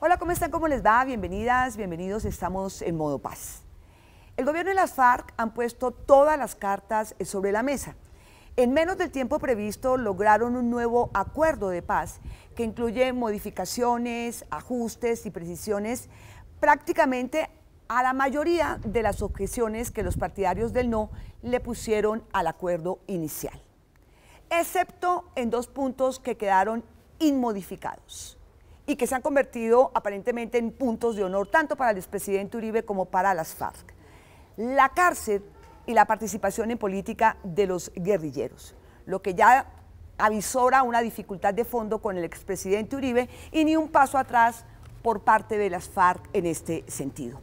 Hola, ¿cómo están? ¿Cómo les va? Bienvenidas, bienvenidos. Estamos en modo paz. El gobierno y las FARC han puesto todas las cartas sobre la mesa. En menos del tiempo previsto lograron un nuevo acuerdo de paz que incluye modificaciones, ajustes y precisiones prácticamente a la mayoría de las objeciones que los partidarios del no le pusieron al acuerdo inicial, excepto en dos puntos que quedaron inmodificados y que se han convertido aparentemente en puntos de honor tanto para el expresidente Uribe como para las FARC. La cárcel y la participación en política de los guerrilleros, lo que ya avisora una dificultad de fondo con el expresidente Uribe y ni un paso atrás por parte de las FARC en este sentido.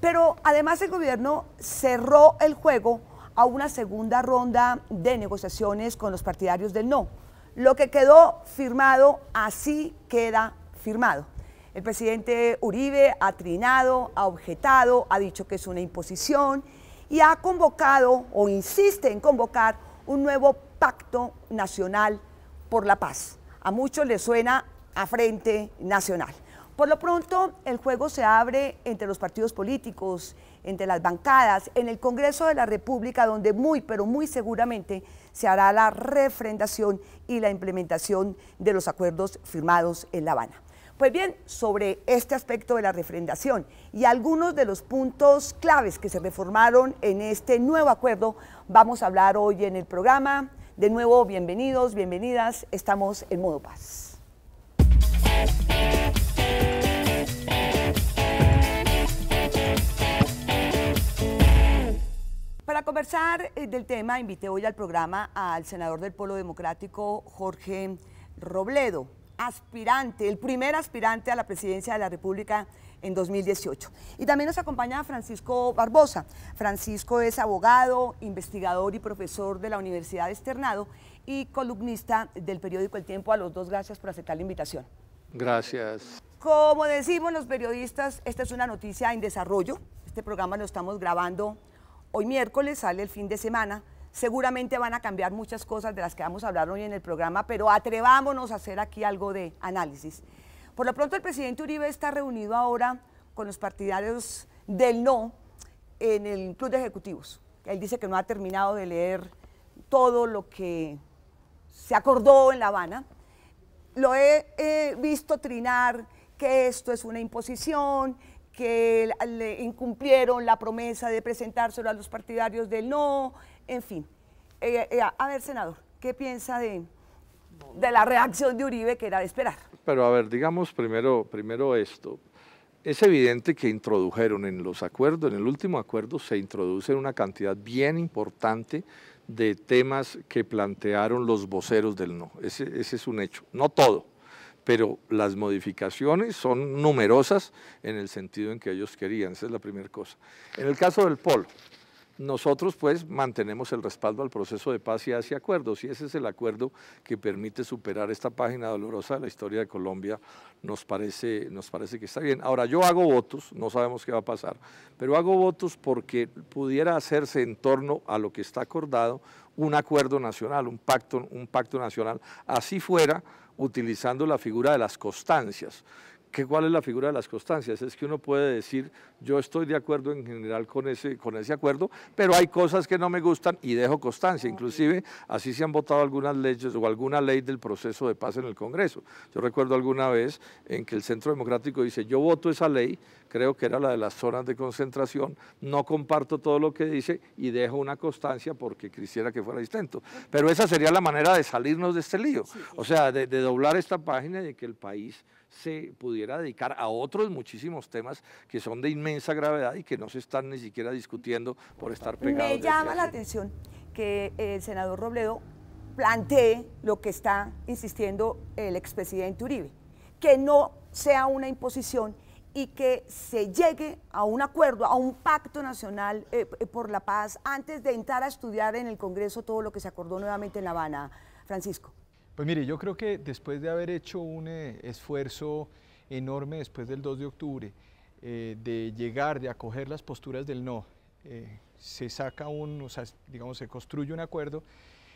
Pero además el gobierno cerró el juego a una segunda ronda de negociaciones con los partidarios del no. Lo que quedó firmado así queda firmado. El presidente Uribe ha trinado, ha objetado, ha dicho que es una imposición y ha convocado o insiste en convocar un nuevo pacto nacional por la paz. A muchos les suena a Frente Nacional. Por lo pronto, el juego se abre entre los partidos políticos, entre las bancadas, en el Congreso de la República, donde muy, pero muy seguramente se hará la refrendación y la implementación de los acuerdos firmados en La Habana. Pues bien, sobre este aspecto de la refrendación y algunos de los puntos claves que se reformaron en este nuevo acuerdo, vamos a hablar hoy en el programa. De nuevo, bienvenidos, bienvenidas, estamos en modo paz. Para conversar eh, del tema, invité hoy al programa al senador del Polo Democrático, Jorge Robledo aspirante, el primer aspirante a la presidencia de la República en 2018. Y también nos acompaña Francisco Barbosa. Francisco es abogado, investigador y profesor de la Universidad de Externado y columnista del periódico El Tiempo. A los dos, gracias por aceptar la invitación. Gracias. Como decimos los periodistas, esta es una noticia en desarrollo. Este programa lo estamos grabando hoy miércoles, sale el fin de semana. Seguramente van a cambiar muchas cosas de las que vamos a hablar hoy en el programa, pero atrevámonos a hacer aquí algo de análisis. Por lo pronto, el presidente Uribe está reunido ahora con los partidarios del no en el Club de Ejecutivos. Él dice que no ha terminado de leer todo lo que se acordó en La Habana. Lo he visto trinar que esto es una imposición, que le incumplieron la promesa de presentárselo a los partidarios del no, en fin, eh, eh, a ver, senador, ¿qué piensa de, la reacción de Uribe que era de esperar? Pero a ver, digamos primero, primero esto. Es evidente que introdujeron en los acuerdos, en el último acuerdo se introduce una cantidad bien importante de temas que plantearon los voceros del no. Ese, ese es un hecho, no todo, pero las modificaciones son numerosas en el sentido en que ellos querían, esa es la primera cosa. En el caso del polo, nosotros pues mantenemos el respaldo al proceso de paz y hacia acuerdos y ese es el acuerdo que permite superar esta página dolorosa de la historia de Colombia, nos parece, nos parece que está bien. Ahora, yo hago votos, no sabemos qué va a pasar, pero hago votos porque pudiera hacerse en torno a lo que está acordado un acuerdo nacional, un pacto, un pacto nacional, así fuera utilizando la figura de las constancias, ¿Cuál es la figura de las constancias? Es que uno puede decir, yo estoy de acuerdo en general con ese, con ese acuerdo, pero hay cosas que no me gustan y dejo constancia. Inclusive, así se han votado algunas leyes o alguna ley del proceso de paz en el Congreso. Yo recuerdo alguna vez en que el Centro Democrático dice, yo voto esa ley, creo que era la de las zonas de concentración, no comparto todo lo que dice y dejo una constancia porque quisiera que fuera distinto. Pero esa sería la manera de salirnos de este lío, o sea, de, de doblar esta página y de que el país se pudiera dedicar a otros muchísimos temas que son de inmensa gravedad y que no se están ni siquiera discutiendo por estar pegados. Me llama la atención que el senador Robledo plantee lo que está insistiendo el expresidente Uribe, que no sea una imposición y que se llegue a un acuerdo, a un pacto nacional eh, por la paz antes de entrar a estudiar en el Congreso todo lo que se acordó nuevamente en La Habana. Francisco. Pues mire, yo creo que después de haber hecho un eh, esfuerzo enorme después del 2 de octubre, eh, de llegar, de acoger las posturas del no, eh, se saca un, o sea, digamos, se construye un acuerdo.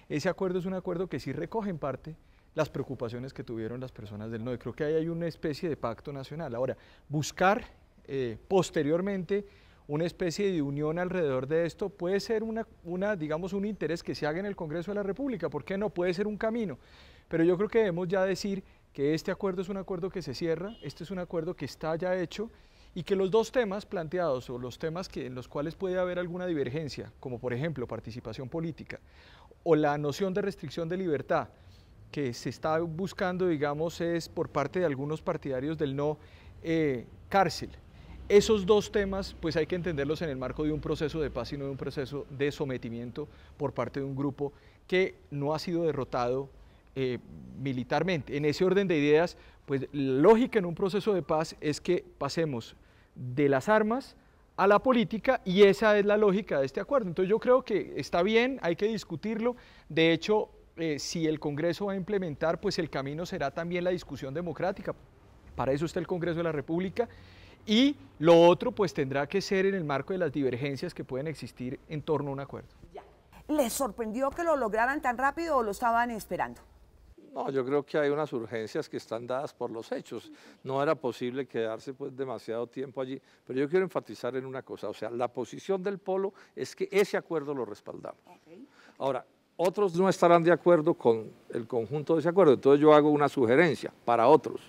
Ese acuerdo es un acuerdo que sí recoge en parte las preocupaciones que tuvieron las personas del no. Y creo que ahí hay una especie de pacto nacional. Ahora, buscar posteriormente una especie de unión alrededor de esto puede ser una, digamos, un interés que se haga en el Congreso de la República, ¿por qué no? Puede ser un camino, pero yo creo que debemos ya decir que este acuerdo es un acuerdo que se cierra, este es un acuerdo que está ya hecho y que los dos temas planteados o los temas que, en los cuales puede haber alguna divergencia, como por ejemplo participación política o la noción de restricción de libertad, que se está buscando, digamos, es por parte de algunos partidarios del no eh, cárcel, esos dos temas pues hay que entenderlos en el marco de un proceso de paz y no de un proceso de sometimiento por parte de un grupo que no ha sido derrotado eh, militarmente. En ese orden de ideas, pues lógica en un proceso de paz es que pasemos de las armas a la política y esa es la lógica de este acuerdo. Entonces yo creo que está bien, hay que discutirlo. De hecho, eh, si el Congreso va a implementar, pues el camino será también la discusión democrática. Para eso está el Congreso de la República y lo otro pues tendrá que ser en el marco de las divergencias que pueden existir en torno a un acuerdo. ¿Les sorprendió que lo lograran tan rápido o lo estaban esperando? No, yo creo que hay unas urgencias que están dadas por los hechos. No era posible quedarse pues demasiado tiempo allí. Pero yo quiero enfatizar en una cosa, o sea, la posición del polo es que ese acuerdo lo respaldamos. Ahora, otros no estarán de acuerdo con el conjunto de ese acuerdo. Entonces yo hago una sugerencia para otros,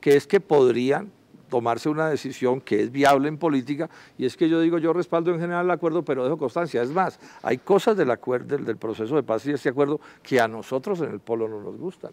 que es que podrían tomarse una decisión que es viable en política, y es que yo digo, yo respaldo en general el acuerdo, pero dejo constancia. Es más, hay cosas del, acuerdo, del, proceso de paz y de este acuerdo que a nosotros en el Polo no nos gustan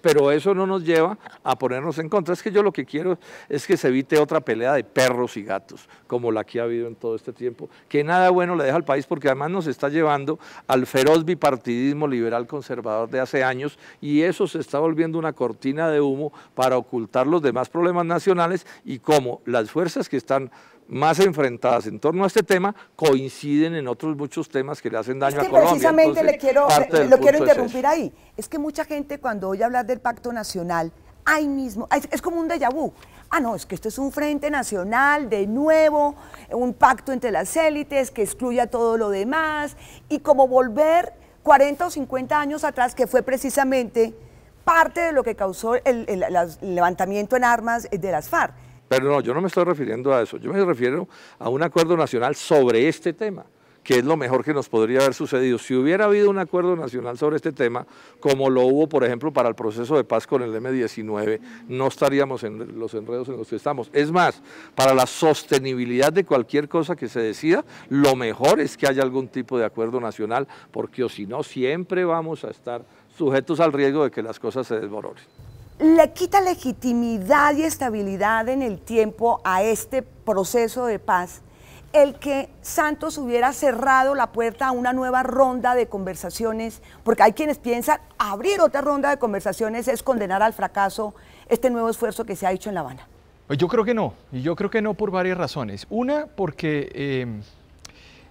pero eso no nos lleva a ponernos en contra. Es que yo lo que quiero es que se evite otra pelea de perros y gatos, como la que ha habido en todo este tiempo, que nada bueno le deja al país porque además nos está llevando al feroz bipartidismo liberal conservador de hace años y eso se está volviendo una cortina de humo para ocultar los demás problemas nacionales y cómo las fuerzas que están más enfrentadas en torno a este tema coinciden en otros muchos temas que le hacen daño a Colombia. Precisamente le quiero, eh, lo quiero interrumpir ahí. Es que mucha gente cuando oye hablar del Pacto Nacional, ahí mismo, es, como un déjà vu. Ah, no, es que esto es un frente nacional de nuevo, un pacto entre las élites que excluye a todo lo demás y como volver 40 o 50 años atrás, que fue precisamente parte de lo que causó el levantamiento en armas de las FARC pero no, yo no me estoy refiriendo a eso. Yo me refiero a un acuerdo nacional sobre este tema, que es lo mejor que nos podría haber sucedido. Si hubiera habido un acuerdo nacional sobre este tema, como lo hubo, por ejemplo, para el proceso de paz con el M19, no estaríamos en los enredos en los que estamos. Es más, para la sostenibilidad de cualquier cosa que se decida, lo mejor es que haya algún tipo de acuerdo nacional, porque o si no, siempre vamos a estar sujetos al riesgo de que las cosas se desmoronen le quita legitimidad y estabilidad en el tiempo a este proceso de paz el que Santos hubiera cerrado la puerta a una nueva ronda de conversaciones, porque hay quienes piensan abrir otra ronda de conversaciones es condenar al fracaso este nuevo esfuerzo que se ha hecho en La Habana. Pues yo creo que no, y yo creo que no por varias razones. Una, porque eh,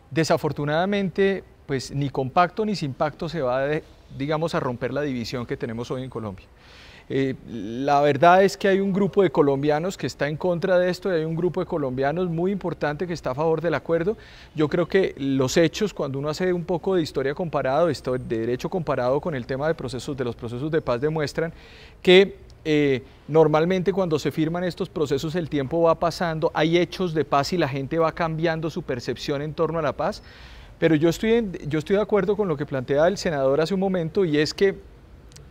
desafortunadamente, pues ni con pacto ni sin pacto se va, digamos, a romper la división que tenemos hoy en Colombia. Eh, la verdad es que hay un grupo de colombianos que está en contra de esto y hay un grupo de colombianos muy importante que está a favor del acuerdo. Yo creo que los hechos, cuando uno hace un poco de historia comparado, de derecho comparado con el tema de procesos, de los procesos de paz, demuestran que eh, normalmente cuando se firman estos procesos el tiempo va pasando, hay hechos de paz y la gente va cambiando su percepción en torno a la paz. Pero yo estoy, yo estoy de acuerdo con lo que plantea el senador hace un momento y es que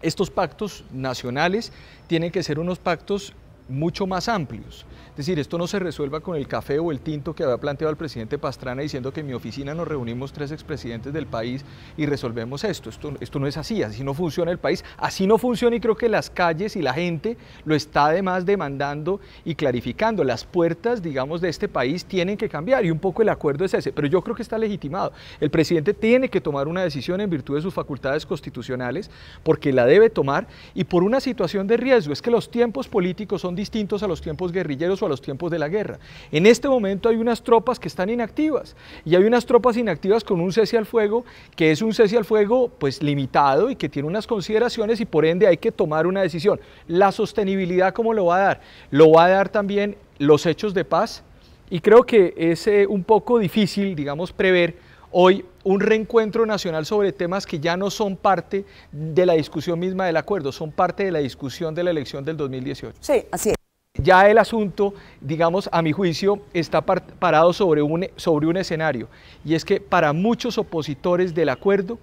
estos pactos nacionales tienen que ser unos pactos mucho más amplios. Es decir, esto no se resuelva con el café o el tinto que había planteado el presidente Pastrana diciendo que en mi oficina nos reunimos tres expresidentes del país y resolvemos esto. Esto, no es así, así no funciona el país, así no funciona y creo que las calles y la gente lo está además demandando y clarificando. Las puertas, digamos, de este país tienen que cambiar y un poco el acuerdo es ese, pero yo creo que está legitimado. El presidente tiene que tomar una decisión en virtud de sus facultades constitucionales porque la debe tomar y por una situación de riesgo. Es que los tiempos políticos son distintos a los tiempos guerrilleros o a los tiempos de la guerra. En este momento hay unas tropas que están inactivas y hay unas tropas inactivas con un cese al fuego que es un cese al fuego pues limitado y que tiene unas consideraciones y por ende hay que tomar una decisión. La sostenibilidad, ¿cómo lo va a dar? Lo va a dar también los hechos de paz y creo que es eh, un poco difícil, digamos, prever hoy un reencuentro nacional sobre temas que ya no son parte de la discusión misma del acuerdo, son parte de la discusión de la elección del 2018. Sí, así es. Ya el asunto, digamos, a mi juicio, está parado sobre un, sobre un escenario, y es que para muchos opositores del acuerdo,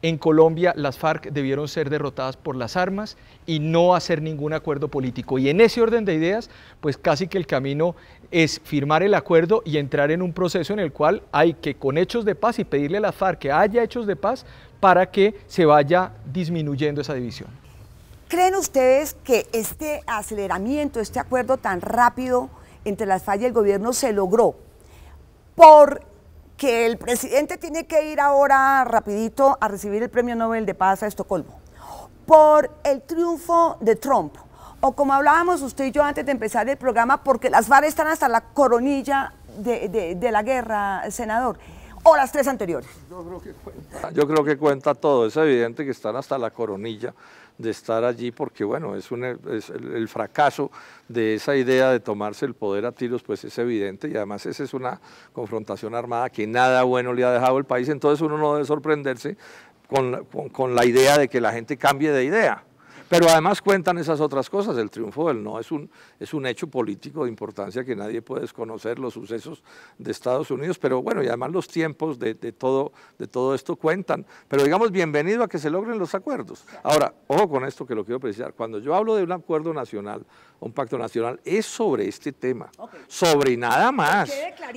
en Colombia las FARC debieron ser derrotadas por las armas y no hacer ningún acuerdo político. Y en ese orden de ideas, pues casi que el camino es firmar el acuerdo y entrar en un proceso en el cual hay que con hechos de paz y pedirle a las FARC que haya hechos de paz para que se vaya disminuyendo esa división. ¿Creen ustedes que este aceleramiento, este acuerdo tan rápido entre las FARC y el gobierno se logró por que el presidente tiene que ir ahora rapidito a recibir el Premio Nobel de Paz a Estocolmo por el triunfo de Trump. O como hablábamos usted y yo antes de empezar el programa, porque las FARC están hasta la coronilla de, la guerra, senador. O las tres anteriores. yo creo que cuenta todo. Es evidente que están hasta la coronilla de estar allí porque, bueno, es, un, el, fracaso de esa idea de tomarse el poder a tiros, pues es evidente y además esa es una confrontación armada que nada bueno le ha dejado el país, entonces uno no debe sorprenderse con, con la idea de que la gente cambie de idea. Pero además cuentan esas otras cosas, el triunfo del no es un, es un hecho político de importancia que nadie puede desconocer, los sucesos de Estados Unidos, pero bueno, y además los tiempos de, todo, de todo esto cuentan. Pero digamos, bienvenido a que se logren los acuerdos. Ahora, ojo con esto que lo quiero precisar, cuando yo hablo de un acuerdo nacional, un pacto nacional, es sobre este tema, sobre nada más.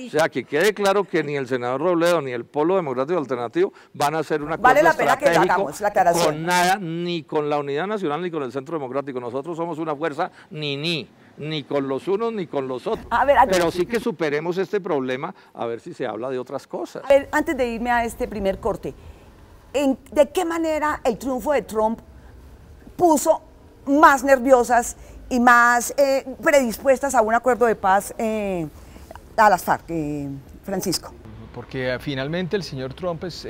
o sea, que quede claro que ni el senador Robledo ni el Polo Democrático Alternativo van a hacer una cosa la que con nada, ni con la Unidad Nacional ni con el Centro Democrático. Nosotros somos una fuerza ni ni ni con los unos ni con los otros. Pero sí que superemos este problema a ver si se habla de otras cosas. A ver, antes de irme a este primer corte, ¿en, ¿de qué manera el triunfo de Trump puso más nerviosas y más eh, predispuestas a un acuerdo de paz eh, a las FARC, eh, Francisco porque ah, finalmente el señor Trump es,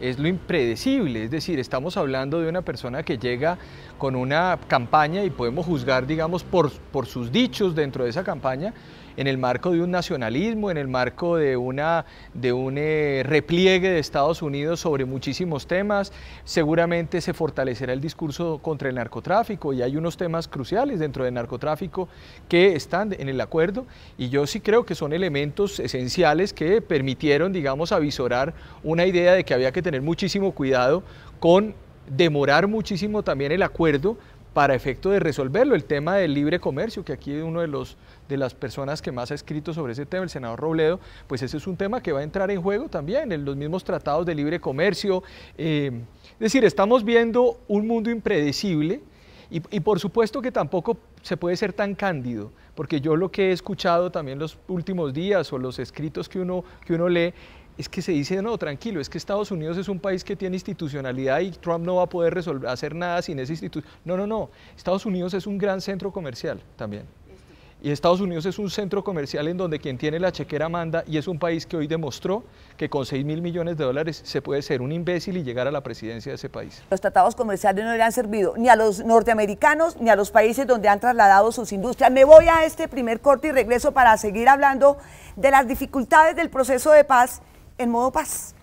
es, lo impredecible, es decir, estamos hablando de una persona que llega con una campaña y podemos juzgar, digamos, por, por sus dichos dentro de esa campaña, en el marco de un nacionalismo, en el marco de, una, de un eh, repliegue de Estados Unidos sobre muchísimos temas. Seguramente se fortalecerá el discurso contra el narcotráfico y hay unos temas cruciales dentro del narcotráfico que están en el acuerdo y yo sí creo que son elementos esenciales que permitieron, digamos, avisorar una idea de que había que tener muchísimo cuidado con demorar muchísimo también el acuerdo para efecto de resolverlo, el tema del libre comercio, que aquí es uno de los de las personas que más ha escrito sobre ese tema, el senador Robledo, pues ese es un tema que va a entrar en juego también, en los mismos tratados de libre comercio. Eh, es decir, estamos viendo un mundo impredecible y, por supuesto que tampoco se puede ser tan cándido, porque yo lo que he escuchado también los últimos días o los escritos que uno, que uno lee, es que se dice, no, tranquilo, es que Estados Unidos es un país que tiene institucionalidad y Trump no va a poder resolver, hacer nada sin esa institución. No, no, no, Estados Unidos es un gran centro comercial también. Y Estados Unidos es un centro comercial en donde quien tiene la chequera manda y es un país que hoy demostró que con 6 mil millones de dólares se puede ser un imbécil y llegar a la presidencia de ese país. Los tratados comerciales no le han servido ni a los norteamericanos ni a los países donde han trasladado sus industrias. Me voy a este primer corte y regreso para seguir hablando de las dificultades del proceso de paz en modo paz.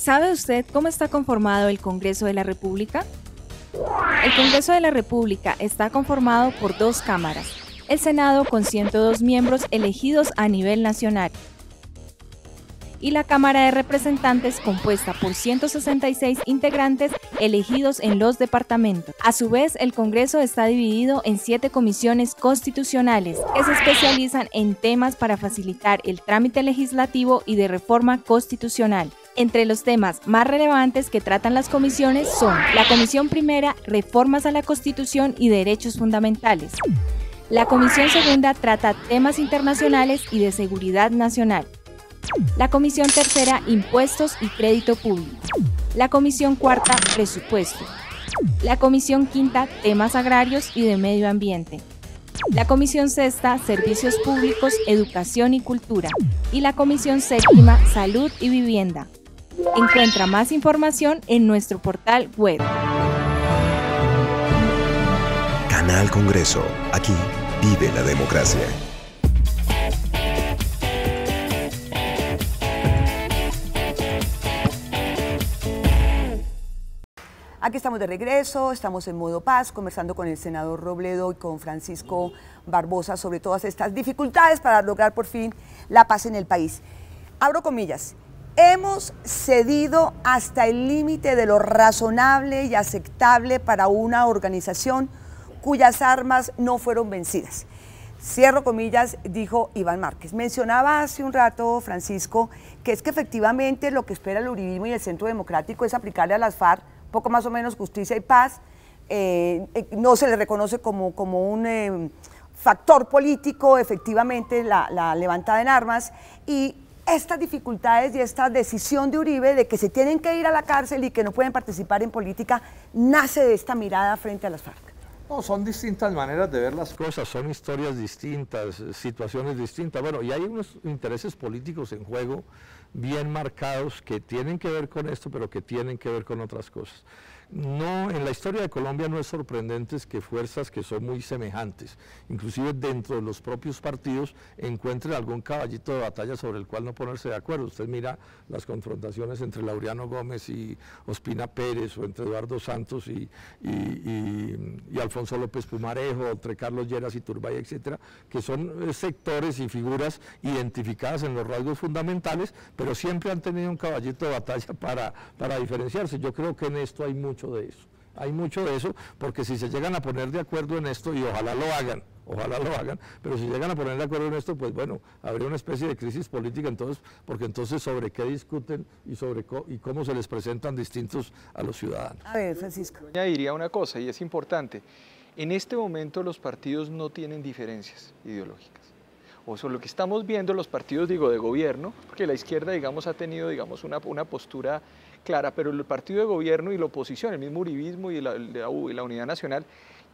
¿Sabe usted cómo está conformado el Congreso de la República? El Congreso de la República está conformado por dos cámaras, el Senado con 102 miembros elegidos a nivel nacional y la Cámara de Representantes compuesta por 166 integrantes elegidos en los departamentos. A su vez, el Congreso está dividido en siete comisiones constitucionales que se especializan en temas para facilitar el trámite legislativo y de reforma constitucional. Entre los temas más relevantes que tratan las comisiones son la Comisión Primera, Reformas a la Constitución y Derechos Fundamentales. La Comisión Segunda trata temas internacionales y de seguridad nacional. La Comisión Tercera, Impuestos y Crédito Público. La Comisión Cuarta, Presupuesto. La Comisión Quinta, Temas Agrarios y de Medio Ambiente. La Comisión Sexta, Servicios Públicos, Educación y Cultura. Y la Comisión Séptima, Salud y Vivienda. Encuentra más información en nuestro portal web. Canal Congreso. Aquí vive la democracia. Aquí estamos de regreso, estamos en modo paz, conversando con el senador Robledo y con Francisco Barbosa sobre todas estas dificultades para lograr por fin la paz en el país. Abro comillas, Hemos cedido hasta el límite de lo razonable y aceptable para una organización cuyas armas no fueron vencidas. Cierro comillas, dijo Iván Márquez. Mencionaba hace un rato, Francisco, que es que efectivamente lo que espera el Uribismo y el Centro Democrático es aplicarle a las FARC poco más o menos justicia y paz. Eh, eh, no se le reconoce como, como un eh, factor político, efectivamente, la, la levantada en armas. Y estas dificultades y esta decisión de Uribe de que se tienen que ir a la cárcel y que no pueden participar en política nace de esta mirada frente a las FARC? No, son distintas maneras de ver las cosas, son historias distintas, situaciones distintas. Bueno, y hay unos intereses políticos en juego bien marcados que tienen que ver con esto, pero que tienen que ver con otras cosas. No, en la historia de Colombia no es sorprendente que fuerzas que son muy semejantes, inclusive dentro de los propios partidos, encuentren algún caballito de batalla sobre el cual no ponerse de acuerdo. Usted mira las confrontaciones entre Laureano Gómez y Ospina Pérez, o entre Eduardo Santos y, Alfonso López Pumarejo, entre Carlos Lleras y Turbay, etcétera, que son eh, sectores y figuras identificadas en los rasgos fundamentales, pero siempre han tenido un caballito de batalla para, para diferenciarse. Yo creo que en esto hay mucho de eso. Hay mucho de eso, porque si se llegan a poner de acuerdo en esto, y ojalá lo hagan, ojalá lo hagan, pero si llegan a poner de acuerdo en esto, pues bueno, habría una especie de crisis política entonces, porque entonces sobre qué discuten y sobre y cómo se les presentan distintos a los ciudadanos. A ver, Francisco. Yo añadiría una cosa, y es importante, en este momento los partidos no tienen diferencias ideológicas. O sobre lo que estamos viendo los partidos, digo, de gobierno, porque la izquierda, digamos, ha tenido, digamos, una, una postura clara, pero el partido de gobierno y la oposición, el mismo uribismo y la, unidad nacional,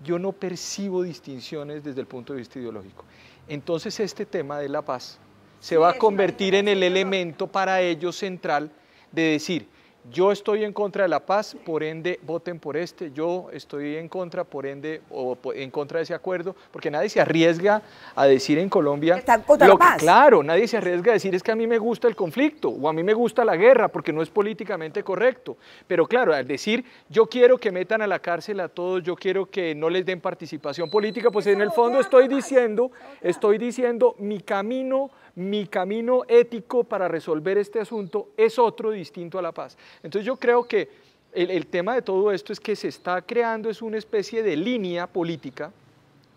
yo no percibo distinciones desde el punto de vista ideológico. Entonces este tema de la paz se va a convertir en el elemento para ellos central de decir, yo estoy en contra de la paz, por ende voten por este, yo estoy en contra, por ende, o en contra de ese acuerdo, porque nadie se arriesga a decir en Colombia... Están contra la paz. Claro, nadie se arriesga a decir es que a mí me gusta el conflicto o a mí me gusta la guerra, porque no es políticamente correcto. Pero claro, al decir yo quiero que metan a la cárcel a todos, yo quiero que no les den participación política, pues en el fondo estoy diciendo, estoy diciendo mi camino mi camino ético para resolver este asunto es otro distinto a la paz. Entonces yo creo que el, tema de todo esto es que se está creando es una especie de línea política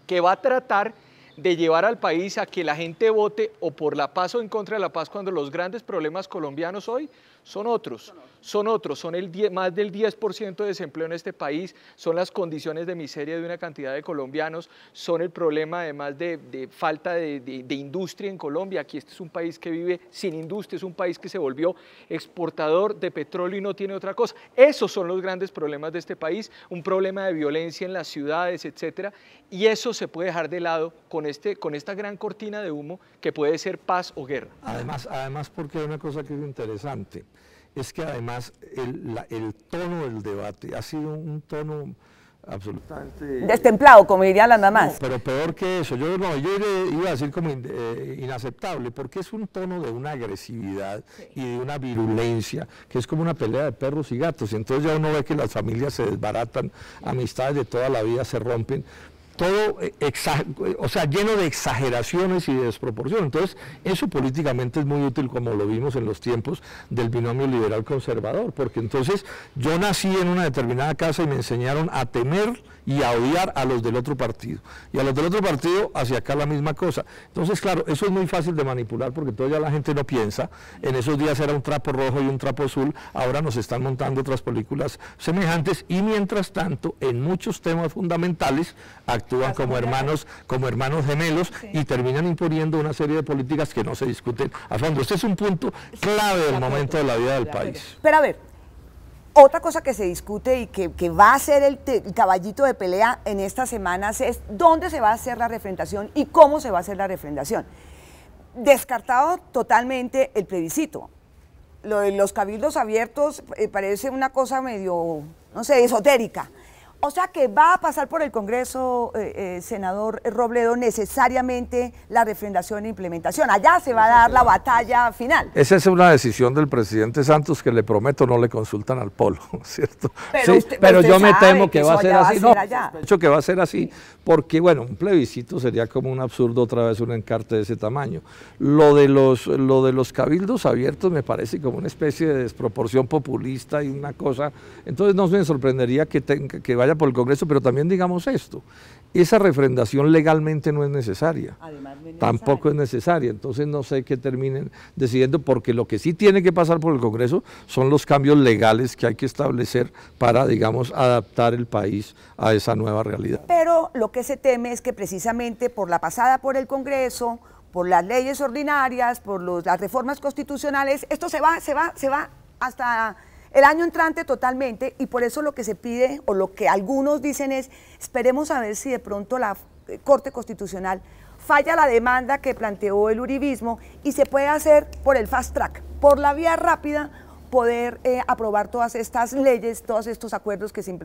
que va a tratar de llevar al país a que la gente vote o por la paz o en contra de la paz cuando los grandes problemas colombianos hoy son otros, son otros, son el más del 10% de desempleo en este país, son las condiciones de miseria de una cantidad de colombianos, son el problema además de, falta de, de, industria en Colombia. Aquí este es un país que vive sin industria, es un país que se volvió exportador de petróleo y no tiene otra cosa. Esos son los grandes problemas de este país, un problema de violencia en las ciudades, etcétera, y eso se puede dejar de lado con este, con esta gran cortina de humo que puede ser paz o guerra. Además, además porque hay una cosa que es interesante, es que además el, tono del debate ha sido un tono absolutamente... Destemplado, como diría la nada más pero peor que eso, yo, iba a decir como eh, inaceptable, porque es un tono de una agresividad y de una virulencia, que es como una pelea de perros y gatos, y entonces ya uno ve que las familias se desbaratan, amistades de toda la vida se rompen, todo eh, o sea, lleno de exageraciones y de desproporción. Entonces, eso políticamente es muy útil como lo vimos en los tiempos del binomio liberal conservador, porque entonces yo nací en una determinada casa y me enseñaron a temer y a odiar a los del otro partido. Y a los del otro partido hacia acá la misma cosa. Entonces, claro, eso es muy fácil de manipular porque todavía la gente no piensa. En esos días era un trapo rojo y un trapo azul, ahora nos están montando otras películas semejantes y mientras tanto, en muchos temas fundamentales, actúan como hermanos, como hermanos gemelos y terminan imponiendo una serie de políticas que no se discuten a fondo. Este es un punto clave del momento de la vida del país. Pero a ver, otra cosa que se discute y que, va a ser el, caballito de pelea en estas semanas es dónde se va a hacer la refrendación y cómo se va a hacer la refrendación. Descartado totalmente el plebiscito. los cabildos abiertos eh, parece una cosa medio, no sé, esotérica. O sea que va a pasar por el Congreso, eh, eh, senador Robledo, necesariamente la refrendación e implementación. Allá se va a dar la batalla final. Esa es una decisión del presidente Santos que le prometo no le consultan al polo, ¿cierto? Pero, yo me temo que, va a ser así. hecho que va a ser así, porque bueno, un plebiscito sería como un absurdo otra vez un encarte de ese tamaño. Lo de los, lo de los cabildos abiertos me parece como una especie de desproporción populista y una cosa. Entonces no me sorprendería que, tenga, que vaya por el Congreso, pero también digamos esto, esa refrendación legalmente no es necesaria, tampoco es necesaria, entonces no sé qué terminen decidiendo, porque lo que sí tiene que pasar por el Congreso son los cambios legales que hay que establecer para, digamos, adaptar el país a esa nueva realidad. Pero lo que se teme es que precisamente por la pasada por el Congreso, por las leyes ordinarias, por las reformas constitucionales, esto se va, se va, se va hasta el año entrante totalmente y por eso lo que se pide o lo que algunos dicen es esperemos a ver si de pronto la eh, Corte Constitucional falla la demanda que planteó el Uribismo y se puede hacer por el fast track, por la vía rápida poder eh, aprobar todas estas leyes, todos estos acuerdos que se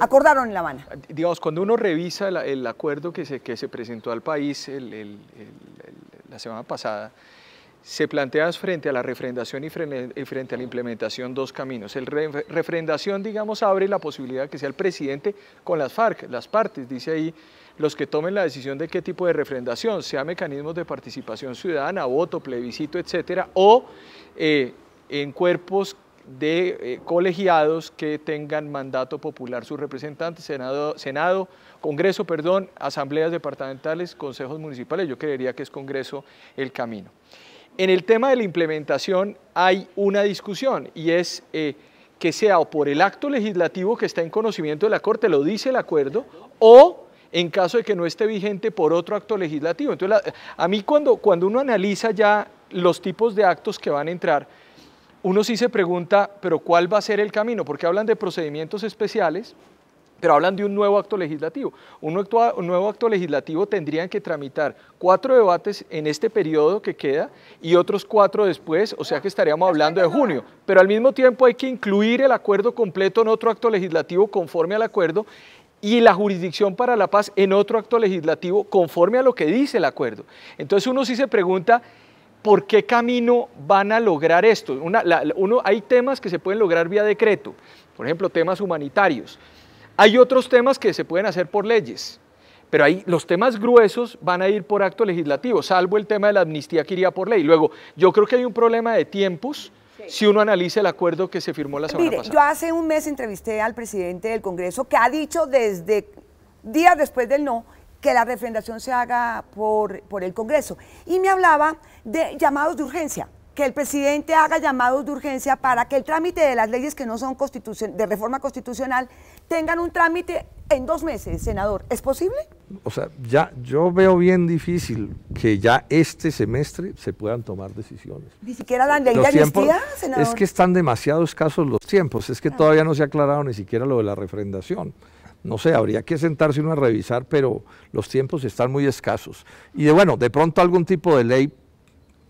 acordaron en La Habana. Ah, digamos, cuando uno revisa el, acuerdo que se, presentó al país la semana pasada, se plantean frente a la refrendación y frente a la implementación dos caminos. El refrendación, digamos, abre la posibilidad de que sea el presidente con las FARC, las partes, dice ahí, los que tomen la decisión de qué tipo de refrendación, sea mecanismos de participación ciudadana, voto, plebiscito, etcétera, o eh, en cuerpos de eh, colegiados que tengan mandato popular sus representantes, Senado, Senado, Congreso, perdón, asambleas departamentales, consejos municipales, yo creería que es Congreso el camino. En el tema de la implementación hay una discusión y es eh, que sea o por el acto legislativo que está en conocimiento de la Corte, lo dice el acuerdo, o en caso de que no esté vigente por otro acto legislativo. Entonces, a mí cuando, cuando uno analiza ya los tipos de actos que van a entrar, uno sí se pregunta, pero ¿cuál va a ser el camino? Porque hablan de procedimientos especiales, pero hablan de un nuevo acto legislativo. Un, nuevo acto legislativo tendrían que tramitar cuatro debates en este periodo que queda y otros cuatro después, o sea que estaríamos hablando de junio. Pero al mismo tiempo hay que incluir el acuerdo completo en otro acto legislativo conforme al acuerdo y la jurisdicción para la paz en otro acto legislativo conforme a lo que dice el acuerdo. Entonces uno sí se pregunta, ¿por qué camino van a lograr esto? hay temas que se pueden lograr vía decreto, por ejemplo, temas humanitarios hay otros temas que se pueden hacer por leyes, pero ahí los temas gruesos van a ir por acto legislativo, salvo el tema de la amnistía que iría por ley. Luego, yo creo que hay un problema de tiempos si uno analiza el acuerdo que se firmó la semana Mire, Yo hace un mes entrevisté al presidente del Congreso que ha dicho desde días después del no que la refrendación se haga por, por el Congreso. Y me hablaba de llamados de urgencia, que el presidente haga llamados de urgencia para que el trámite de las leyes que no son de reforma constitucional tengan un trámite en dos meses, senador. ¿Es posible? O sea, ya yo veo bien difícil que ya este semestre se puedan tomar decisiones. Ni siquiera la ley de senador. Es que están demasiado escasos los tiempos, es que ah. todavía no se ha aclarado ni siquiera lo de la refrendación. No sé, habría que sentarse uno a revisar, pero los tiempos están muy escasos. Y de bueno, de pronto algún tipo de ley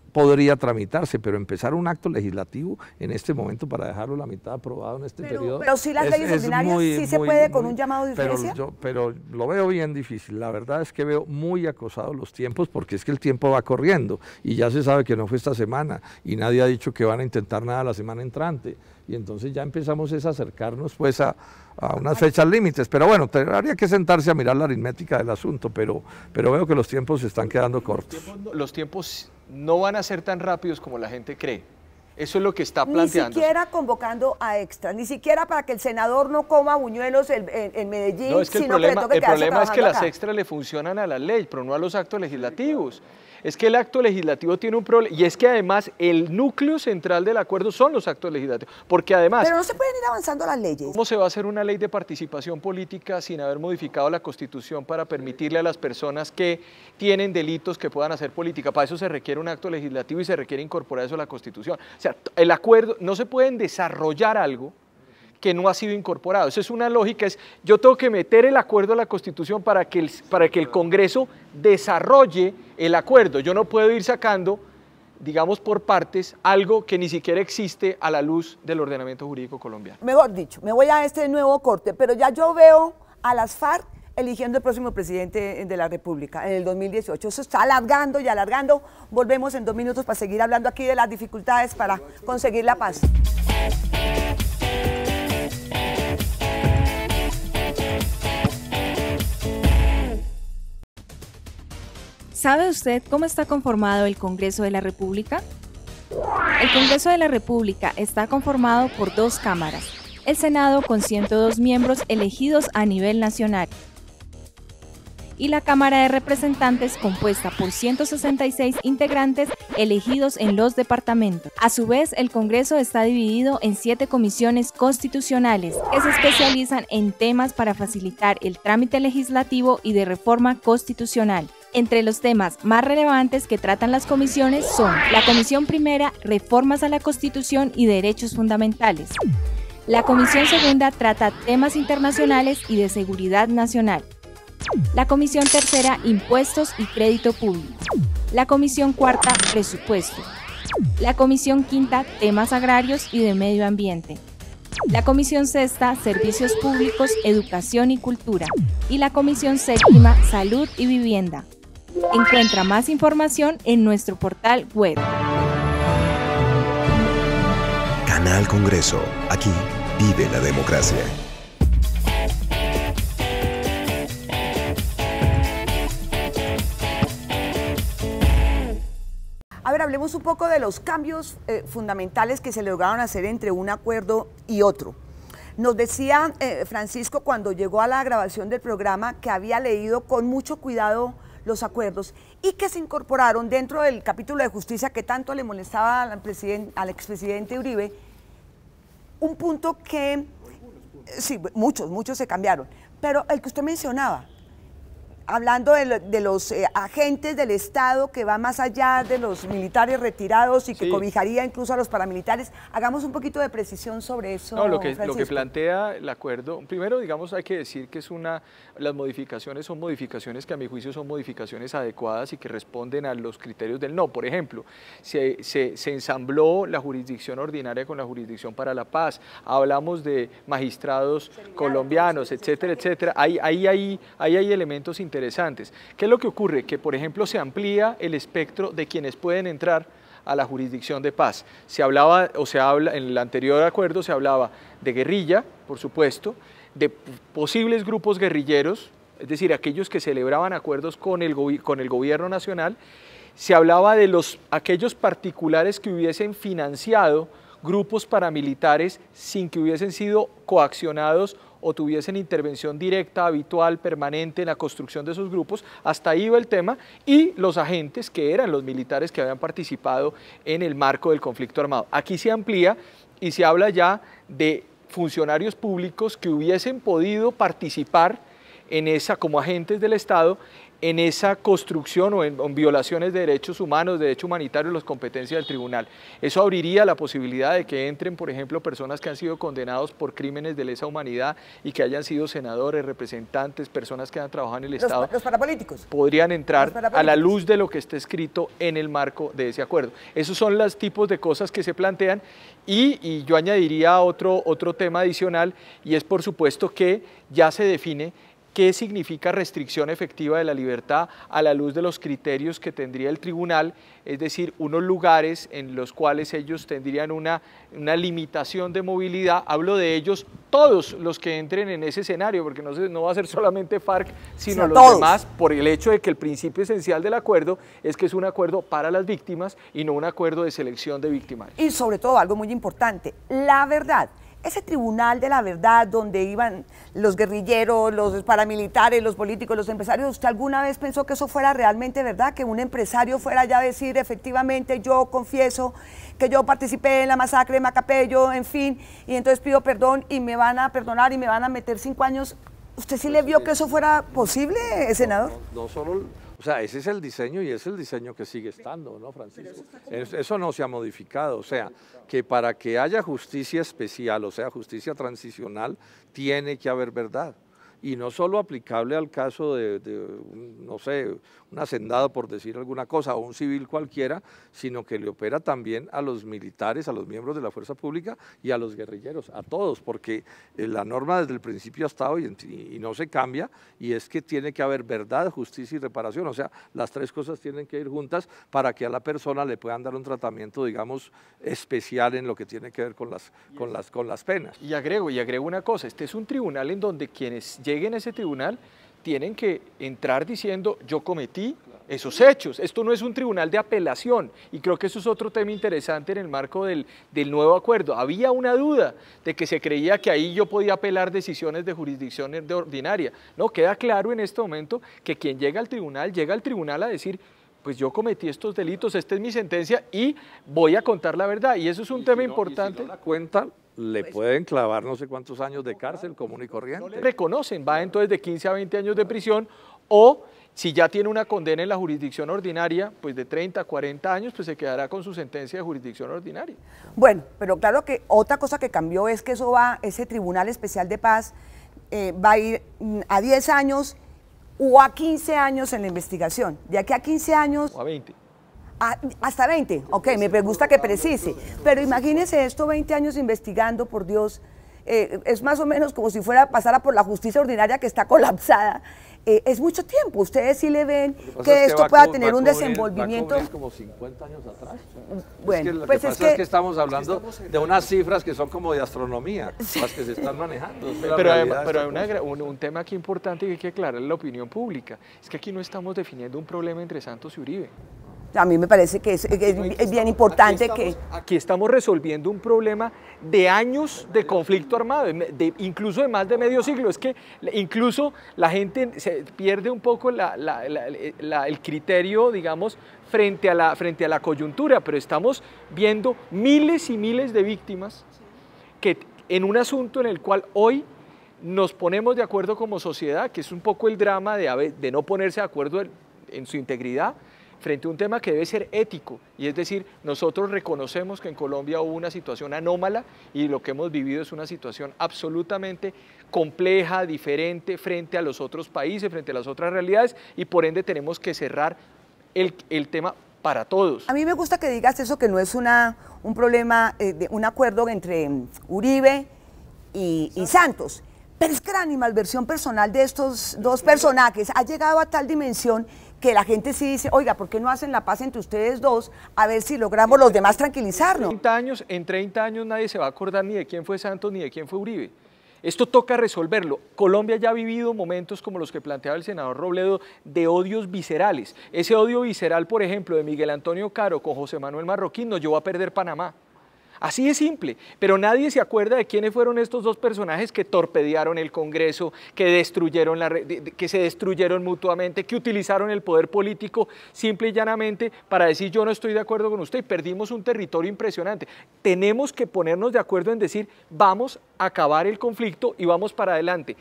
podría tramitarse, pero empezar un acto legislativo en este momento para dejarlo la mitad aprobado en este periodo. Pero si las leyes ordinarias sí se puede con un llamado de pero pero lo veo bien difícil. La verdad es que veo muy acosados los tiempos porque es que el tiempo va corriendo y ya se sabe que no fue esta semana y nadie ha dicho que van a intentar nada la semana entrante y entonces ya empezamos es acercarnos pues a, unas fechas límites, pero bueno, habría que sentarse a mirar la aritmética del asunto, pero, pero veo que los tiempos se están quedando cortos. los tiempos no van a ser tan rápidos como la gente cree. Eso es lo que está planteando. Ni siquiera convocando a extras, ni siquiera para que el senador no coma buñuelos en, Medellín. No, que el problema, el problema es que las extras le funcionan a la ley, pero no a los actos legislativos es que el acto legislativo tiene un problema, y es que además el núcleo central del acuerdo son los actos legislativos, porque además... Pero no se pueden ir avanzando las leyes. ¿Cómo se va a hacer una ley de participación política sin haber modificado la Constitución para permitirle a las personas que tienen delitos que puedan hacer política? Para eso se requiere un acto legislativo y se requiere incorporar eso a la Constitución. O sea, el acuerdo, no se pueden desarrollar algo que no ha sido incorporado. esa es una lógica, es yo tengo que meter el acuerdo a la Constitución para que para que el Congreso desarrolle el acuerdo. Yo no puedo ir sacando, digamos, por partes algo que ni siquiera existe a la luz del ordenamiento jurídico colombiano. Mejor dicho, me voy a este nuevo corte, pero ya yo veo a las FARC eligiendo el próximo presidente de la República en el 2018. Eso está alargando y alargando. Volvemos en dos minutos para seguir hablando aquí de las dificultades para conseguir la paz. ¿Sabe usted cómo está conformado el Congreso de la República? El Congreso de la República está conformado por dos cámaras, el Senado con 102 miembros elegidos a nivel nacional y la Cámara de Representantes compuesta por 166 integrantes elegidos en los departamentos. A su vez, el Congreso está dividido en siete comisiones constitucionales que se especializan en temas para facilitar el trámite legislativo y de reforma constitucional. Entre los temas más relevantes que tratan las comisiones son la Comisión Primera, Reformas a la Constitución y Derechos Fundamentales. La Comisión Segunda trata temas internacionales y de seguridad nacional. La Comisión Tercera, Impuestos y Crédito Público. La Comisión Cuarta, Presupuesto. La Comisión Quinta, Temas Agrarios y de Medio Ambiente. La Comisión Sexta, Servicios Públicos, Educación y Cultura. Y la Comisión Séptima, Salud y Vivienda. Encuentra más información en nuestro portal web. Canal Congreso. Aquí vive la democracia. A ver, hablemos un poco de los cambios eh, fundamentales que se lograron hacer entre un acuerdo y otro. Nos decía eh, Francisco cuando llegó a la grabación del programa que había leído con mucho cuidado los acuerdos y que se incorporaron dentro del capítulo de justicia que tanto le molestaba al, al expresidente Uribe, un punto que, sí, muchos, muchos se cambiaron, pero el que usted mencionaba, hablando de, los eh, agentes del Estado que va más allá de los militares retirados y que cobijaría incluso a los paramilitares, hagamos un poquito de precisión sobre eso. No, lo que, lo que plantea el acuerdo, primero digamos hay que decir que es una, las modificaciones son modificaciones que a mi juicio son modificaciones adecuadas y que responden a los criterios del no. Por ejemplo, se, ensambló la jurisdicción ordinaria con la jurisdicción para la paz, hablamos de magistrados colombianos, etcétera, etcétera. ahí, ahí, ahí hay elementos interesantes ¿Qué es lo que ocurre? Que, por ejemplo, se amplía el espectro de quienes pueden entrar a la jurisdicción de paz. Se hablaba, o se habla, en el anterior acuerdo se hablaba de guerrilla, por supuesto, de posibles grupos guerrilleros, es decir, aquellos que celebraban acuerdos con el, con el gobierno nacional. Se hablaba de los, aquellos particulares que hubiesen financiado grupos paramilitares sin que hubiesen sido coaccionados o tuviesen intervención directa, habitual, permanente en la construcción de esos grupos, hasta ahí iba el tema, y los agentes que eran los militares que habían participado en el marco del conflicto armado. Aquí se amplía y se habla ya de funcionarios públicos que hubiesen podido participar en esa como agentes del Estado en esa construcción o en, violaciones de derechos humanos, de derecho humanitario, los competencias del tribunal. Eso abriría la posibilidad de que entren, por ejemplo, personas que han sido condenados por crímenes de lesa humanidad y que hayan sido senadores, representantes, personas que han trabajado en el Estado. Los parapolíticos. Podrían entrar a la luz de lo que está escrito en el marco de ese acuerdo. Esos son los tipos de cosas que se plantean y, yo añadiría otro, otro tema adicional y es por supuesto que ya se define qué significa restricción efectiva de la libertad a la luz de los criterios que tendría el tribunal, es decir, unos lugares en los cuales ellos tendrían una, limitación de movilidad. Hablo de ellos todos los que entren en ese escenario, porque no, no va a ser solamente FARC, sino, los demás, por el hecho de que el principio esencial del acuerdo es que es un acuerdo para las víctimas y no un acuerdo de selección de víctimas. Y sobre todo, algo muy importante, la verdad ese tribunal de la verdad donde iban los guerrilleros, los paramilitares, los políticos, los empresarios, ¿usted alguna vez pensó que eso fuera realmente verdad? Que un empresario fuera allá a decir, efectivamente, yo confieso que yo participé en la masacre de Macapello, en fin, y entonces pido perdón y me van a perdonar y me van a meter cinco años. ¿Usted sí le pues vio que eso fuera posible, senador? no solo o sea, ese es el diseño y es el diseño que sigue estando, ¿no, Francisco? Eso, no se ha modificado. O sea, que para que haya justicia especial, o sea, justicia transicional, tiene que haber verdad y no solo aplicable al caso de, no sé, un hacendado por decir alguna cosa o un civil cualquiera, sino que le opera también a los militares, a los miembros de la fuerza pública y a los guerrilleros, a todos, porque eh, la norma desde el principio ha estado y, no se cambia y es que tiene que haber verdad, justicia y reparación, o sea, las tres cosas tienen que ir juntas para que a la persona le puedan dar un tratamiento, digamos, especial en lo que tiene que ver con las, con las, con las penas. Y agrego, y agrego una cosa, este es un tribunal en donde quienes lleguen a ese tribunal tienen que entrar diciendo yo cometí esos hechos. Esto no es un tribunal de apelación y creo que eso es otro tema interesante en el marco del, nuevo acuerdo. Había una duda de que se creía que ahí yo podía apelar decisiones de jurisdicción ordinaria. No, queda claro en este momento que quien llega al tribunal llega al tribunal a decir pues yo cometí estos delitos, esta es mi sentencia y voy a contar la verdad. Y eso es un tema importante. la cuenta le pues, pueden clavar no sé cuántos años de cárcel común y corriente. reconocen, va entonces de 15 a 20 años de prisión o si ya tiene una condena en la jurisdicción ordinaria, pues de 30 a 40 años, pues se quedará con su sentencia de jurisdicción ordinaria. Bueno, pero claro que otra cosa que cambió es que eso va, ese Tribunal Especial de Paz eh, va a ir mm, a 10 años o a 15 años en la investigación. De aquí a 15 años... O a 20. hasta 20, ok, me gusta que precise. Pero imagínese esto 20 años investigando, por Dios, eh, es más o menos como si fuera pasara por la justicia ordinaria que está colapsada. Eh, es mucho tiempo. Ustedes sí le ven que, esto pueda tener un desenvolvimiento. como 50 años atrás. Bueno, pues es, que, estamos hablando de unas cifras que son como de astronomía, las que se están manejando. pero, hay un, tema aquí importante que hay que aclarar la opinión pública. Es que aquí no estamos definiendo un problema entre Santos y Uribe. A mí me parece que es, bien importante que... Aquí estamos resolviendo un problema de años de conflicto armado, incluso de más de medio siglo. Es que incluso la gente se pierde un poco el criterio, digamos, frente a, la, frente a la coyuntura, pero estamos viendo miles y miles de víctimas que en un asunto en el cual hoy nos ponemos de acuerdo como sociedad, que es un poco el drama de, de no ponerse de acuerdo en su integridad, frente a un tema que debe ser ético, y es decir, nosotros reconocemos que en Colombia hubo una situación anómala y lo que hemos vivido es una situación absolutamente compleja, diferente frente a los otros países, frente a las otras realidades, y por ende tenemos que cerrar el, tema para todos. A mí me gusta que digas eso, que no es una, un problema, eh, un acuerdo entre mm, Uribe y, y Santos. Pero es que la animalversión personal de estos dos personajes ha llegado a tal dimensión que la gente sí dice, oiga, ¿por qué no hacen la paz entre ustedes dos? A ver si logramos los demás tranquilizarnos. años, en 30 años nadie se va a acordar ni de quién fue Santos ni de quién fue Uribe. Esto toca resolverlo. Colombia ya ha vivido momentos como los que planteaba el senador Robledo de odios viscerales. Ese odio visceral, por ejemplo, de Miguel Antonio Caro con José Manuel Marroquín nos llevó a perder Panamá. Así es simple, pero nadie se acuerda de quiénes fueron estos dos personajes que torpedearon el Congreso, que destruyeron que se destruyeron mutuamente, que utilizaron el poder político simple y llanamente para decir yo no estoy de acuerdo con usted y perdimos un territorio impresionante. Tenemos que ponernos de acuerdo en decir vamos a acabar el conflicto y vamos para adelante.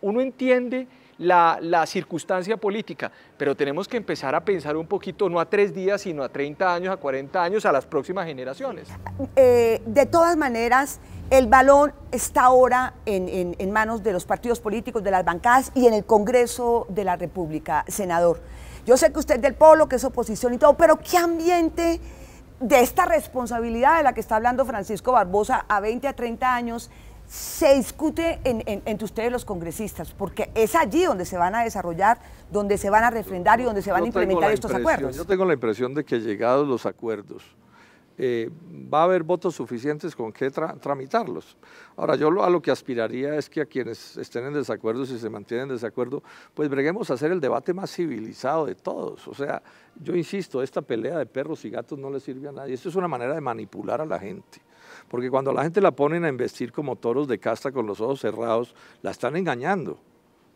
uno entiende la, circunstancia política, pero tenemos que empezar a pensar un poquito, no a tres días, sino a 30 años, a 40 años, a las próximas generaciones. Eh, de todas maneras, el balón está ahora en, en manos de los partidos políticos, de las bancadas y en el Congreso de la República, senador. Yo sé que usted es del pueblo, que es oposición y todo, pero ¿qué ambiente de esta responsabilidad de la que está hablando Francisco Barbosa a 20, a 30 años se discute entre ustedes los congresistas, porque es allí donde se van a desarrollar, donde se van a refrendar y donde se van a implementar estos acuerdos. Yo tengo la impresión de que llegados los acuerdos, eh, va a haber votos suficientes con que tramitarlos. Ahora, yo lo, a lo que aspiraría es que a quienes estén en desacuerdo, si se mantienen en desacuerdo, pues breguemos a hacer el debate más civilizado de todos. O sea, yo insisto, esta pelea de perros y gatos no le sirve a nadie. Esto es una manera de manipular a la gente. Porque cuando la gente la ponen a investir como toros de casta con los ojos cerrados, la están engañando.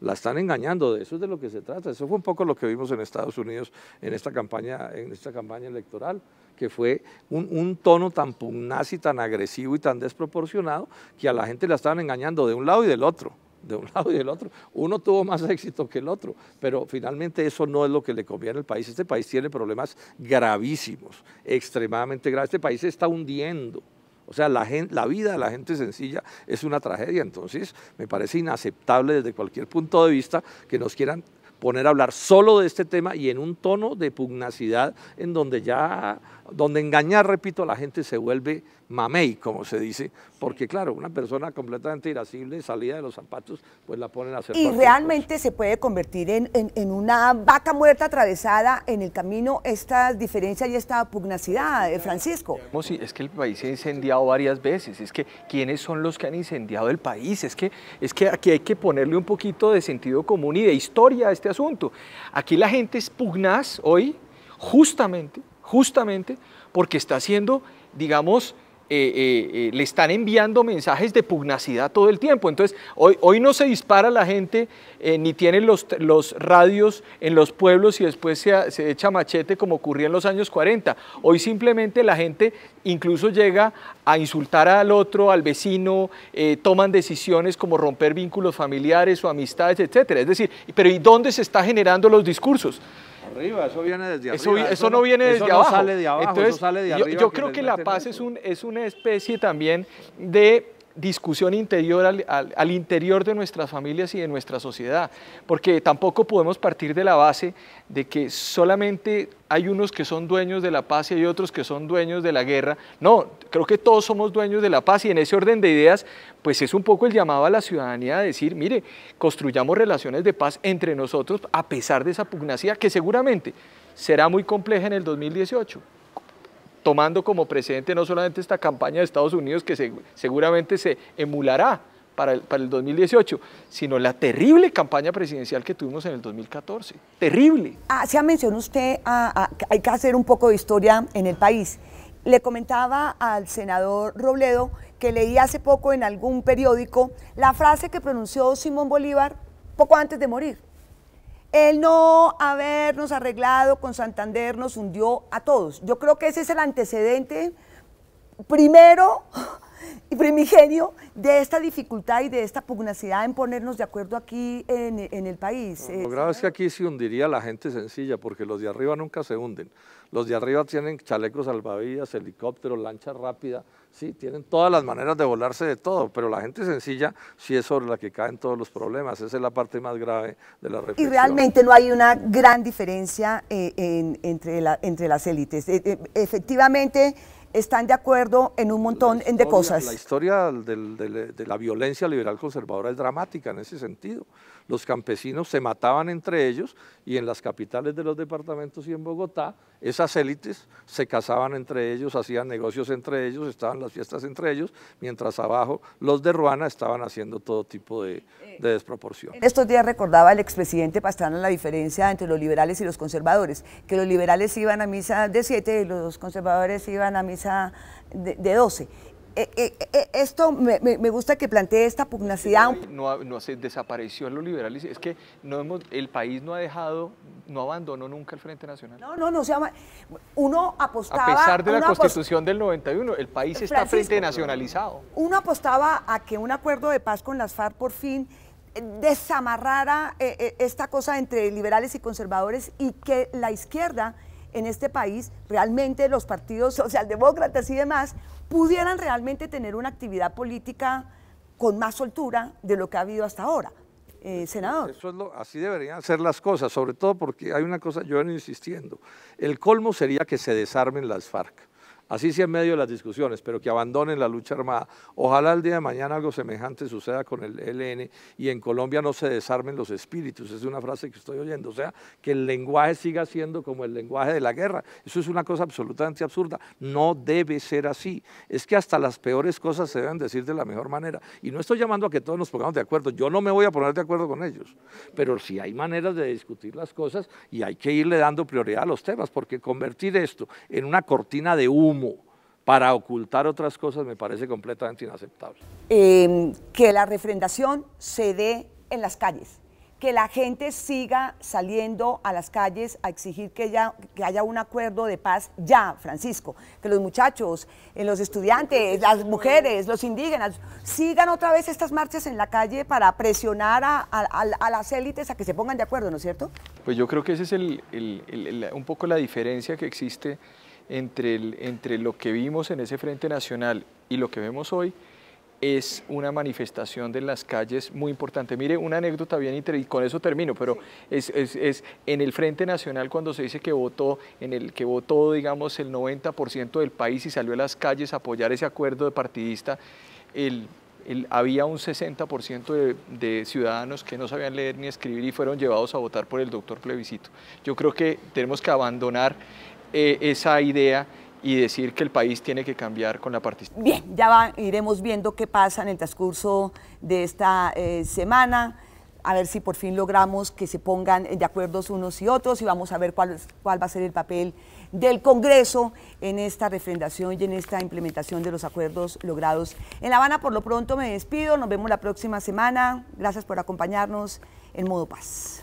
La están engañando, de eso es de lo que se trata. Eso fue un poco lo que vimos en Estados Unidos en esta campaña, en esta campaña electoral, que fue un, tono tan pugnaz y tan agresivo y tan desproporcionado que a la gente la estaban engañando de un lado y del otro de un lado y del otro. Uno tuvo más éxito que el otro, pero finalmente eso no es lo que le conviene al país. Este país tiene problemas gravísimos, extremadamente graves. Este país se está hundiendo. O sea, la, la vida de la gente sencilla es una tragedia. Entonces, me parece inaceptable desde cualquier punto de vista que nos quieran poner a hablar solo de este tema y en un tono de pugnacidad en donde ya, donde engañar, repito, la gente se vuelve mamey, como se dice, porque claro, una persona completamente irascible, salida de los zapatos, pues la ponen a hacer. Y realmente se puede convertir en, una vaca muerta atravesada en el camino estas diferencias y esta pugnacidad, de eh, Francisco. Sí, es que el país se ha incendiado varias veces, es que quiénes son los que han incendiado el país, es que, es que aquí hay que ponerle un poquito de sentido común y de historia a este asunto. Aquí la gente es pugnaz hoy, justamente, justamente, porque está haciendo, digamos, eh, eh, eh, le están enviando mensajes de pugnacidad todo el tiempo. Entonces, hoy, hoy no se dispara la gente, ni tienen los, radios en los pueblos y después se, echa machete como ocurría en los años 40. Hoy simplemente la gente incluso llega a insultar al otro, al vecino, toman decisiones como romper vínculos familiares o amistades, etc. Es decir, pero ¿y dónde se están generando los discursos? arriba, eso viene desde abajo. arriba. Eso, no viene desde eso abajo. No sale de abajo, Entonces, eso sale de arriba. Yo, yo creo que la paz es, un, es una especie también de discusión interior al, interior de nuestras familias y de nuestra sociedad, porque tampoco podemos partir de la base de que solamente hay unos que son dueños de la paz y hay otros que son dueños de la guerra. No, creo que todos somos dueños de la paz y en ese orden de ideas, pues es un poco el llamado a la ciudadanía a decir, mire, construyamos relaciones de paz entre nosotros a pesar de esa pugnacía, que seguramente será muy compleja en el 2018 tomando como precedente no solamente esta campaña de Estados Unidos que seguramente se emulará para el, para el 2018, sino la terrible campaña presidencial que tuvimos en el 2014. Terrible. Hacía ah, ha mencionado usted ah, ah, hay que hacer un poco de historia en el país. Le comentaba al senador Robledo que leí hace poco en algún periódico la frase que pronunció Simón Bolívar poco antes de morir. El no habernos arreglado con Santander nos hundió a todos. Yo creo que ese es el antecedente primero y primigenio de esta dificultad y de esta pugnacidad en ponernos de acuerdo aquí en, el país. lo grave es que aquí se hundiría la gente sencilla, porque los de arriba nunca se hunden. Los de arriba tienen chalecos salvavidas, helicópteros, lancha rápida, sí, tienen todas las maneras de volarse de todo, pero la gente sencilla sí es sobre la que caen todos los problemas, esa es la parte más grave de la reflexión. Y realmente no hay una gran diferencia eh, entre, la, entre las élites. Eh, eh, efectivamente, están de acuerdo en un montón de cosas. La historia de la violencia liberal conservadora es dramática en ese sentido. Los campesinos se mataban entre ellos y en las capitales de los departamentos y en Bogotá, esas élites se casaban entre ellos, hacían negocios entre ellos, estaban las fiestas entre ellos, mientras abajo los de Ruana estaban haciendo todo tipo de, eh, desproporción. estos días recordaba el expresidente Pastrana la diferencia entre los liberales y los conservadores, que los liberales iban a misa de siete y los conservadores iban a misa de, 12. Eh, eh, eh, esto me, gusta que plantee esta pugnacidad. No, se desapareció los liberales es que no hemos, el país no ha dejado, no abandonó nunca el Frente Nacional. No, no, no se llama. Uno apostaba. A pesar de la Constitución del 91, el país está frente nacionalizado. Uno apostaba a que un acuerdo de paz con las FARC por fin desamarrara esta cosa entre liberales y conservadores y que la izquierda en este país, realmente los partidos socialdemócratas y demás, pudieran realmente tener una actividad política con más soltura de lo que ha habido hasta ahora. Eh, senador. Eso así deberían ser las cosas, sobre todo porque hay una cosa, yo vengo insistiendo, el colmo sería que se desarmen las FARC así sea en medio de las discusiones, pero que abandonen la lucha armada. Ojalá el día de mañana algo semejante suceda con el ELN y en Colombia no se desarmen los espíritus, es una frase que estoy oyendo, o sea, que el lenguaje siga siendo como el lenguaje de la guerra. Eso es una cosa absolutamente absurda, no debe ser así. Es que hasta las peores cosas se deben decir de la mejor manera. Y no estoy llamando a que todos nos pongamos de acuerdo, yo no me voy a poner de acuerdo con ellos, pero si hay maneras de discutir las cosas y hay que irle dando prioridad a los temas, porque convertir esto en una cortina de humo, para ocultar otras cosas me parece completamente inaceptable. Em, que la refrendación se dé en las calles, que la gente siga saliendo a las calles a exigir que, ya, que haya un acuerdo de paz ya, Francisco, que los muchachos, eh, los estudiantes, las mujeres, los indígenas, sigan otra vez estas marchas en la calle para presionar a, las élites a que se pongan de acuerdo, ¿no es cierto? Pues yo creo que ese es un poco la diferencia que existe entre, el, entre lo que vimos en ese Frente Nacional y lo que vemos hoy es una manifestación de las calles muy importante. Mire, una anécdota bien interesante, y con eso termino, pero es, es, es, en el Frente Nacional cuando se dice que votó, en el que votó, digamos, el 90% del país y salió a las calles a apoyar ese acuerdo de partidista, el, el, había un 60% de, de, ciudadanos que no sabían leer ni escribir y fueron llevados a votar por el doctor plebiscito. Yo creo que tenemos que abandonar eh, esa idea y decir que el país tiene que cambiar con la participación. Bien, ya iremos viendo qué pasa en el transcurso de esta eh, semana, a ver si por fin logramos que se pongan de acuerdo unos y otros y vamos a ver cuál, cuál va a ser el papel del Congreso en esta refrendación y en esta implementación de los acuerdos logrados en La Habana. Por lo pronto me despido, nos vemos la próxima semana. Gracias por acompañarnos en Modo Paz.